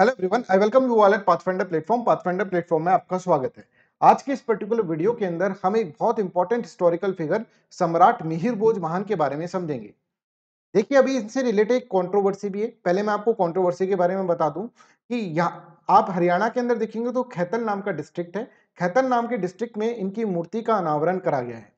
hello everyone I welcome you wallet pathfinder platform pathfinder platform में आपका स्वागत है आज के इस पर्टिकुलर वीडियो के अंदर हम एक बहुत इंपॉर्टेंट हिस्टोरिकल फिगर सम्राट मिहिर बोझ महान के बारे में समझेंगे देखिए अभी इनसे रिलेटेड एक कॉन्ट्रोवर्सी भी है पहले मैं आपको कॉन्ट्रोवर्सी के बारे में बता दूं कि यहाँ आप हरियाणा के अंदर देखेंगे तो खैतल नाम का डिस्ट्रिक्ट है खैतल नाम के डिस्ट्रिक्ट में इनकी मूर्ति का अनावरण करा गया है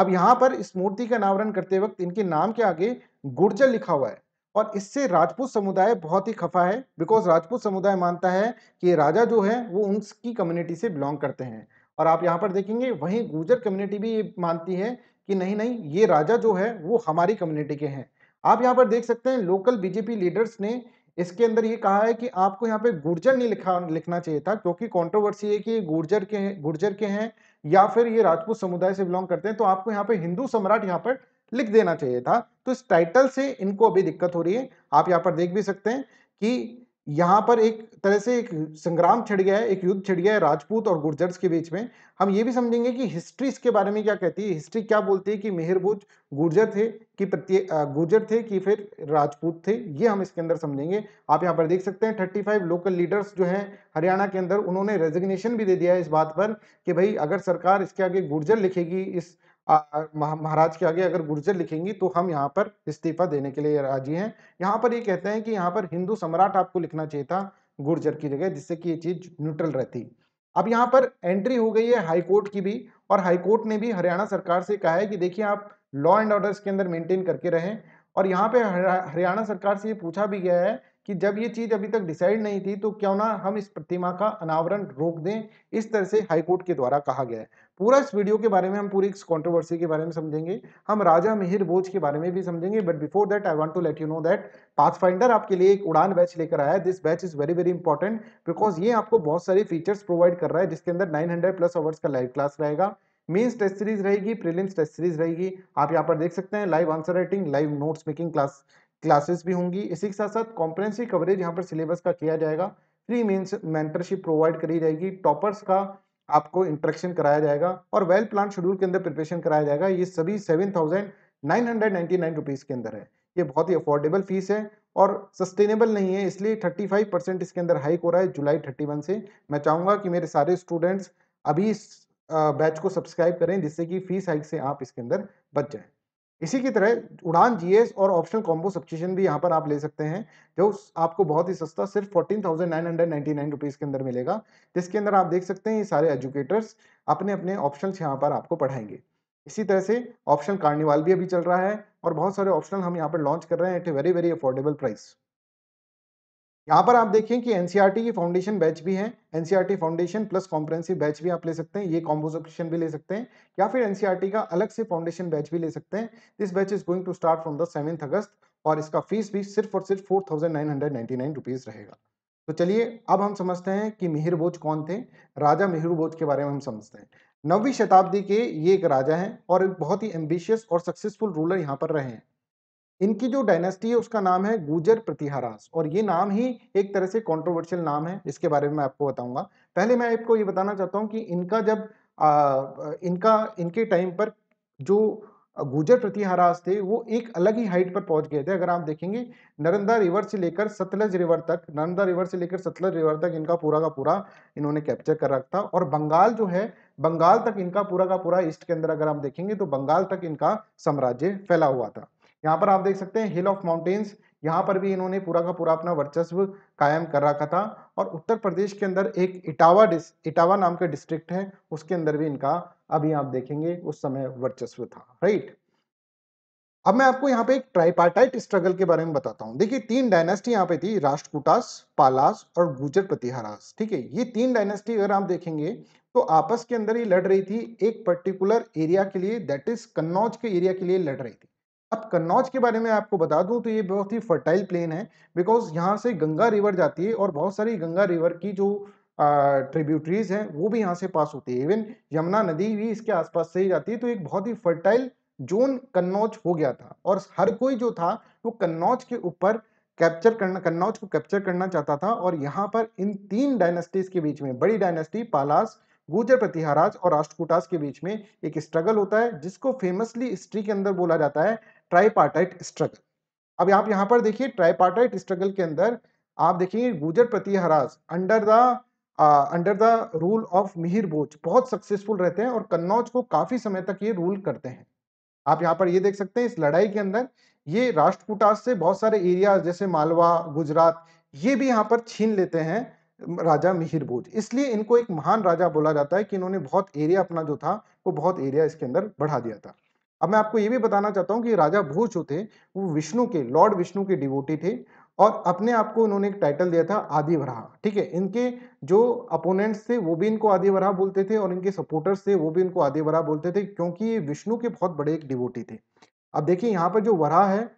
अब यहाँ पर इस मूर्ति का अनावरण करते वक्त इनके नाम के आगे गुर्जर लिखा हुआ है और इससे राजपूत समुदाय बहुत ही खफा है बिकॉज राजपूत समुदाय मानता है कि राजा जो है वो उनकी कम्युनिटी से बिलोंग करते हैं और आप यहाँ पर देखेंगे वहीं गुर्जर कम्युनिटी भी ये मानती है कि नहीं नहीं ये राजा जो है वो हमारी कम्युनिटी के हैं आप यहाँ पर देख सकते हैं लोकल बीजेपी लीडर्स ने इसके अंदर ये कहा है कि आपको यहाँ पे गुर्जर नहीं लिखा लिखना चाहिए था क्योंकि कंट्रोवर्सी है कि ये गुर्जर के हैं गुर्जर के हैं या फिर ये राजपूत समुदाय से बिलोंग करते हैं तो आपको यहाँ पे हिंदू सम्राट यहाँ पर लिख देना चाहिए था तो इस टाइटल से इनको अभी दिक्कत हो रही है आप यहाँ पर देख भी सकते हैं कि यहाँ पर एक तरह से एक संग्राम छिड़ गया है एक युद्ध छिड़ गया है राजपूत और गुर्जर्स के बीच में हम ये भी समझेंगे कि हिस्ट्री इसके बारे में क्या कहती है हिस्ट्री क्या बोलती है कि मेहरबूज गुर्जर थे कि प्रत्येक गुर्जर थे कि फिर राजपूत थे ये हम इसके अंदर समझेंगे आप यहाँ पर देख सकते हैं थर्टी फाइव लोकल लीडर्स जो हैं हरियाणा के अंदर उन्होंने रेजिग्नेशन भी दे दिया है इस बात पर कि भाई अगर सरकार इसके आगे गुर्जर लिखेगी इस महाराज के आगे अगर गुर्जर लिखेंगी तो हम यहाँ पर इस्तीफा देने के लिए राजी हैं यहाँ पर ये यह कहते हैं कि यहाँ पर हिंदू सम्राट आपको लिखना चाहिए था गुर्जर की जगह जिससे कि ये चीज़ न्यूट्रल रहती अब यहाँ पर एंट्री हो गई है हाईकोर्ट की भी और हाईकोर्ट ने भी हरियाणा सरकार से कहा है कि देखिए आप लॉ एंड ऑर्डर्स के अंदर मेंटेन करके रहें और यहाँ पे हरियाणा सरकार से ये पूछा भी गया है कि जब ये चीज़ अभी तक डिसाइड नहीं थी तो क्यों ना हम इस प्रतिमा का अनावरण रोक दें इस तरह से हाईकोर्ट के द्वारा कहा गया है पूरा इस वीडियो के बारे में हम पूरी इस कॉन्ट्रोवर्सी के बारे में समझेंगे हम राजा मिहिर बोझ के बारे में भी समझेंगे but before that I want to let you know that Pathfinder आपके लिए एक उड़ान बैच लेकर आया है this batch is very very important because ये आपको बहुत सारे फीचर्स प्रोवाइड कर रहा है जिसके अंदर नाइन प्लस आवर्स का लाइव क्लास रहेगा मेन्स टेस्ट सीरीज रहेगी प्रीलिम्स टेस्ट सीरीज रहेगी आप यहाँ पर देख सकते हैं live answer writing live notes making class classes भी होंगी इसी के साथ साथ कॉम्प्रेंसिव कवरेज यहाँ पर सिलेबस का किया जाएगा फ्री मीन्स मेंटरशिप प्रोवाइड करी जाएगी टॉपर्स का आपको इंट्रेक्शन कराया जाएगा और वेल प्लान शेड्यूल के अंदर प्रिपरेशन कराया जाएगा ये सभी seven thousand nine hundred ninety nine rupees के अंदर है ये बहुत ही अफोर्डेबल फीस है और सस्टेनेबल नहीं है इसलिए थर्टी फाइव परसेंट इसके अंदर हाइक हो रहा है जुलाई थर्टी वन से मैं चाहूँगा कि मेरे सारे स्टूडेंट्स अभी इस बैच को सब्सक्राइब करें जिससे कि फीस हाइक से आप इसके अंदर बच जाएँ इसी की तरह उड़ान जीएस और ऑप्शनल कॉम्बो सब्सिशन भी यहाँ पर आप ले सकते हैं जो आपको बहुत ही सस्ता सिर्फ fourteen thousand nine hundred ninety nine rupees के अंदर मिलेगा जिसके अंदर आप देख सकते हैं ये सारे एजुकेटर्स अपने अपने ऑप्शन यहाँ पर आपको पढ़ाएंगे इसी तरह से ऑप्शन कार्निवाल भी अभी चल रहा है और बहुत सारे ऑप्शन हम यहाँ पर लॉन्च कर रहे हैं at a very very affordable price यहाँ पर आप देखें कि टी e की फाउंडेशन बैच भी है T foundation plus comprehensive batch भी आप ले सकते हैं ये कॉम्पोजिशन भी ले सकते हैं या फिर टी e का अलग से फाउंडेशन बैच भी ले सकते हैं this batch is going to start from the seventh August और इसका फीस भी सिर्फ और सिर्फ four thousand nine hundred ninety nine rupees रहेगा तो चलिए अब हम समझते हैं कि मिहिर बोझ कौन थे राजा मिहिर बोझ के बारे में हम समझते हैं नवी शताब्दी के ये एक राजा हैं और एक बहुत ही एम्बिशियस और सक्सेसफुल रूलर यहाँ पर रहे हैं इनकी जो डायनेस्टी है उसका नाम है गुजर प्रतिहारास और ये नाम ही एक तरह से कंट्रोवर्शियल नाम है इसके बारे में मैं आपको बताऊंगा पहले मैं आपको ये बताना चाहता हूँ कि इनका जब आ, इनका इनके टाइम पर जो गुजर प्रतिहारास थे वो एक अलग ही हाइट पर पहुंच गए थे अगर आप देखेंगे नर्मदा रिवर से लेकर सतलज रिवर तक नर्मदा रिवर से लेकर सतलज रिवर तक इनका पूरा का पूरा इन्होंने कैप्चर कर रखा था और बंगाल जो है बंगाल तक इनका पूरा का पूरा ईस्ट के अंदर अगर आप देखेंगे तो बंगाल तक इनका साम्राज्य फैला हुआ था यहाँ पर आप देख सकते हैं हिल ऑफ माउंटेन्स यहाँ पर भी इन्होंने पूरा का पूरा अपना वर्चस्व कायम कर रखा था और उत्तर प्रदेश के अंदर एक इटावा इटावा नाम का डिस्ट्रिक्ट है उसके अंदर भी इनका अभी आप देखेंगे उस समय वर्चस्व था राइट अब मैं आपको यहाँ पे एक ट्राइपार्टाइट स्ट्रगल के बारे में बताता हूँ देखिए तीन डायनेस्टी यहाँ पे थी राष्ट्रकूटास पालास और गुजर प्रतिहारास ठीक है ये तीन डायनेस्टी अगर आप देखेंगे तो आपस के अंदर ही लड़ रही थी एक पर्टिकुलर एरिया के लिए दैट इज कन्नौज के एरिया के लिए लड़ रही थी अब कन्नौज के बारे में आपको बता दूं तो ये बहुत ही फर्टाइल प्लेन है बिकॉज यहाँ से गंगा रिवर जाती है और बहुत सारी गंगा रिवर की जो ट्रिब्यूटरीज हैं वो भी यहाँ से पास होती है इवन यमुना नदी भी इसके आसपास से ही जाती है तो एक बहुत ही फर्टाइल जोन कन्नौज हो गया था और हर कोई जो था वो कन्नौज के ऊपर कैप्चर करना कन्नौज को कैप्चर करना चाहता था और यहाँ पर इन तीन डायनेस्टीज के बीच में बड़ी डायनेस्टी पालास गुजर प्रतिहाराज और राष्ट्रकूटास के बीच में एक स्ट्रगल होता है जिसको फेमसली हिस्ट्री के अंदर बोला जाता है ट्राईपार्टाइट स्ट्रगल अब आप यहाँ पर देखिए ट्राईपार्टाइट स्ट्रगल के अंदर आप देखेंगे गुजर प्रतिहराज under the under the rule of Mihir Bhoj बहुत सक्सेसफुल रहते हैं और कन्नौज को काफ़ी समय तक ये रूल करते हैं आप यहाँ पर ये देख सकते हैं इस लड़ाई के अंदर ये राष्ट्रकूटास से बहुत सारे एरियाज जैसे मालवा गुजरात ये भी यहाँ पर छीन लेते हैं राजा मिहिर बोझ इसलिए इनको एक महान राजा बोला जाता है कि इन्होंने बहुत एरिया अपना जो था वो बहुत एरिया इसके अंदर बढ़ा दिया था अब मैं आपको ये भी बताना चाहता हूँ कि राजा भोज जो थे वो विष्णु के लॉर्ड विष्णु के डिवोटी थे और अपने आप को उन्होंने एक टाइटल दिया था आदिवराहा ठीक है इनके जो अपोनेंट्स थे वो भी इनको आदिवराहा बोलते थे और इनके सपोर्टर्स थे वो भी इनको आदिवराहा बोलते थे क्योंकि ये विष्णु के बहुत बड़े एक डिवोटी थे अब देखिए यहाँ पर जो वराह है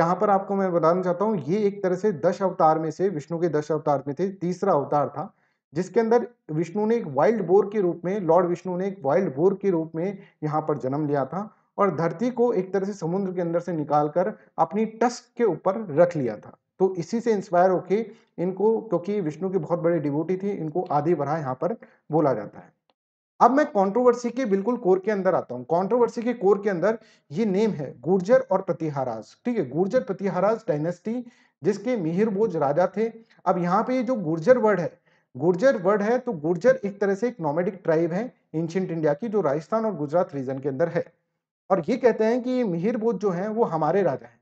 यहाँ पर आपको मैं बताना चाहता हूँ ये एक तरह से दस अवतार में से विष्णु के दस अवतार में थे तीसरा अवतार था जिसके अंदर विष्णु ने एक वाइल्ड बोर के रूप में लॉर्ड विष्णु ने एक वाइल्ड बोर के रूप में यहाँ पर जन्म लिया था और धरती को एक तरह से समुद्र के अंदर से निकाल कर अपनी टस्क के ऊपर रख लिया था तो इसी से इंस्पायर होके इनको क्योंकि विष्णु की बहुत बड़ी डिबोटी थी इनको आदि बरा यहाँ पर बोला जाता है अब मैं कंट्रोवर्सी के बिल्कुल कोर के अंदर आता हूँ कंट्रोवर्सी के कोर के अंदर ये नेम है गुर्जर और प्रतिहाराज ठीक है गुर्जर प्रतिहाराज डायनेस्टी जिसके मिहिर बोझ राजा थे अब यहाँ पे जो गुर्जर वर्ड है गुर्जर वर्ड है तो गुर्जर एक तरह से एक नॉमेडिक ट्राइब है एंशियंट इंडिया की जो राजस्थान और गुजरात रीजन के अंदर है और ये कहते हैं कि मिहिरबोध जो है वो हमारे राजा हैं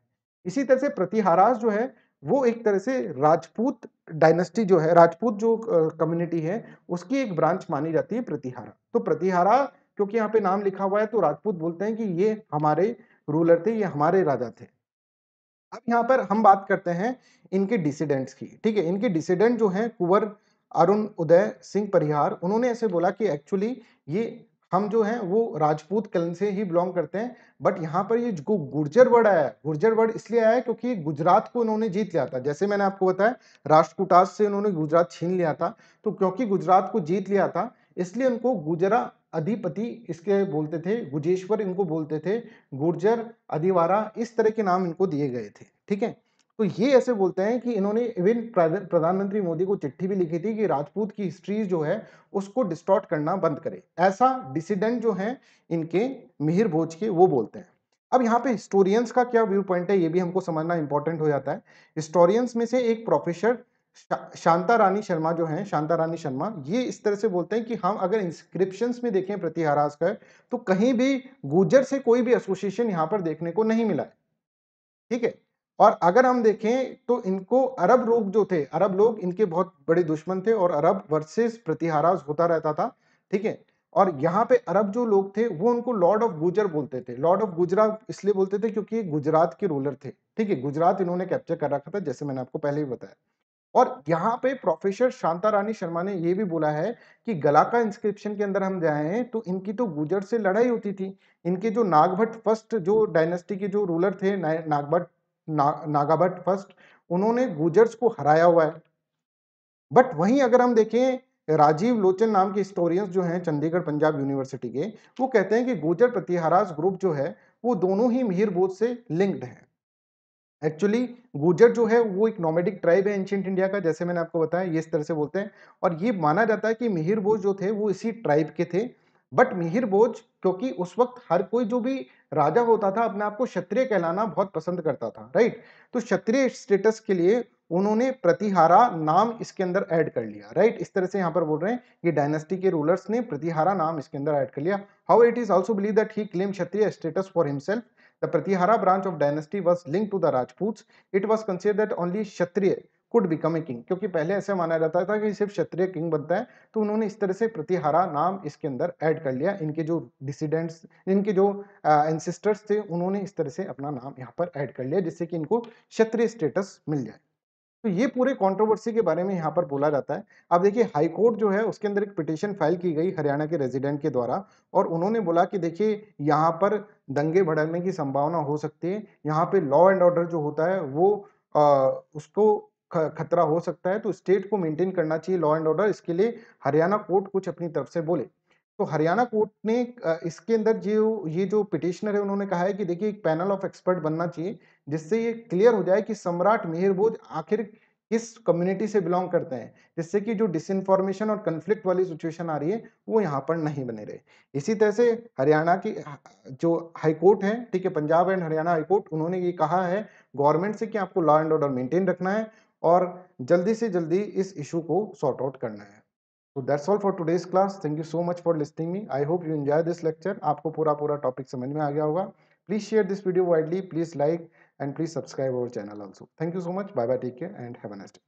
इसी तरह से प्रतिहारास जो है वो एक तरह से राजपूत डायनेस्टी जो है राजपूत जो कम्युनिटी है उसकी एक ब्रांच मानी जाती है प्रतिहारा तो प्रतिहारा क्योंकि यहाँ पे नाम लिखा हुआ है तो राजपूत बोलते हैं कि ये हमारे रूलर थे ये हमारे राजा थे अब यहाँ पर हम बात करते हैं इनके डिसिडेंट्स की ठीक है इनके डिसिडेंट जो हैं कुंवर अरुण उदय सिंह परिहार उन्होंने ऐसे बोला कि एक्चुअली ये हम जो है वो राजपूत कलन से ही बिलोंग करते हैं बट यहाँ पर ये जो गुर्जर वर्ड आया है गुर्जर वर्ड इसलिए आया है क्योंकि गुजरात को उन्होंने जीत लिया था जैसे मैंने आपको बताया राष्ट्रकूटास से उन्होंने गुजरात छीन लिया था तो क्योंकि गुजरात को जीत लिया था इसलिए उनको गुजरा अधिपति इसके बोलते थे गुजेश्वर इनको बोलते थे गुर्जर अधिवारा इस तरह के नाम इनको दिए गए थे ठीक है तो ये ऐसे बोलते हैं कि इन्होंने इवन प्रधानमंत्री मोदी को चिट्ठी भी लिखी थी कि राजपूत की हिस्ट्री जो है उसको डिस्टॉर्ट करना बंद करे ऐसा डिसिडेंट जो है इनके मिहिर भोज के वो बोलते हैं अब यहाँ पे हिस्टोरियंस का क्या व्यू पॉइंट है ये भी हमको समझना इंपॉर्टेंट हो जाता है हिस्टोरियंस में से एक प्रोफेसर शा, शांता रानी शर्मा जो हैं शांता रानी शर्मा ये इस तरह से बोलते हैं कि हम अगर इंस्क्रिप्शंस में देखें प्रतिहारास का तो कहीं भी गुजर से कोई भी एसोसिएशन यहाँ पर देखने को नहीं मिला है ठीक है और अगर हम देखें तो इनको अरब लोग जो थे अरब लोग इनके बहुत बड़े दुश्मन थे और अरब वर्सेस प्रतिहाराज होता रहता था ठीक है और यहाँ पे अरब जो लोग थे वो उनको लॉर्ड ऑफ गुजर बोलते थे लॉर्ड ऑफ गुजरा इसलिए बोलते थे क्योंकि गुजरात के रूलर थे ठीक है गुजरात इन्होंने कैप्चर कर रखा था जैसे मैंने आपको पहले ही बताया और यहाँ पे प्रोफेसर शांता रानी शर्मा ने ये भी बोला है कि गलाका इंस्क्रिप्शन के अंदर हम जाए तो इनकी तो गुजर से लड़ाई होती थी इनके जो नागभट्ट फर्स्ट जो डायनेस्टी के जो रूलर थे नागभट्ट ना, नागाभट फर्स्ट उन्होंने गुजर्स को हराया हुआ है बट वहीं अगर हम देखें राजीव लोचन नाम के हिस्टोरियंस जो हैं चंडीगढ़ पंजाब यूनिवर्सिटी के वो कहते हैं कि गुजर प्रतिहारास ग्रुप जो है वो दोनों ही मिहिर बोध से लिंक्ड हैं एक्चुअली गुजर जो है वो एक नॉमेडिक ट्राइब है एंशियंट इंडिया का जैसे मैंने आपको बताया ये इस तरह से बोलते हैं और ये माना जाता है कि मिहिर बोझ जो थे वो इसी ट्राइब के थे बट मिहिर बोझ क्योंकि उस वक्त हर कोई जो भी राजा होता था अपने आप को क्षत्रिय कहलाना बहुत पसंद करता था राइट तो क्षत्रिय स्टेटस के लिए उन्होंने प्रतिहारा नाम इसके अंदर ऐड कर लिया राइट इस तरह से यहाँ पर बोल रहे हैं कि डायनेस्टी के रूलर्स ने प्रतिहारा नाम इसके अंदर ऐड कर लिया how it is also believe that he claim Kshatriya status for himself the Pratihara branch of dynasty was link to the Rajput it was consider that only Kshatriya could become a king क्योंकि पहले ऐसे माना जाता था कि सिर्फ क्षत्रिय किंग बनता है तो उन्होंने इस तरह से प्रतिहारा नाम इसके अंदर ऐड कर लिया इनके जो डिसीडेंट्स इनके जो एंसिस्टर्स थे उन्होंने इस तरह से अपना नाम यहाँ पर ऐड कर लिया जिससे कि इनको क्षत्रिय स्टेटस मिल जाए तो ये पूरे कंट्रोवर्सी के बारे में यहाँ पर बोला जाता है अब देखिए हाई कोर्ट जो है उसके अंदर एक पिटिशन फाइल की गई हरियाणा के रेजिडेंट के द्वारा और उन्होंने बोला कि देखिए यहाँ पर दंगे भड़कने की संभावना हो सकती है यहाँ पे लॉ एंड ऑर्डर जो होता है वो आ, उसको खतरा हो सकता है तो स्टेट को मेंटेन करना चाहिए लॉ एंड ऑर्डर इसके लिए हरियाणा कोर्ट कुछ अपनी तरफ से बोले तो हरियाणा कोर्ट ने इसके अंदर जो ये जो पिटिशनर है उन्होंने कहा है कि देखिए एक पैनल ऑफ एक्सपर्ट बनना चाहिए जिससे ये क्लियर हो जाए कि सम्राट मेहरबोज आखिर किस कम्युनिटी से बिलोंग करते हैं जिससे कि जो डिसइनफॉर्मेशन और कन्फ्लिक्ट वाली सिचुएशन आ रही है वो यहाँ पर नहीं बने रहे इसी तरह से हरियाणा की जो हाईकोर्ट है ठीक है पंजाब एंड हरियाणा हाईकोर्ट उन्होंने ये कहा है गवर्नमेंट से कि आपको लॉ एंड ऑर्डर मेंटेन रखना है और जल्दी से जल्दी इस इशू को सॉर्ट आउट करना है तो that's all for today's class thank you so much for listening me I hope you enjoy this lecture आपको पूरा पूरा टॉपिक समझ में आ गया होगा please share this video widely please like and please subscribe our channel also thank you so much bye bye take care and have a next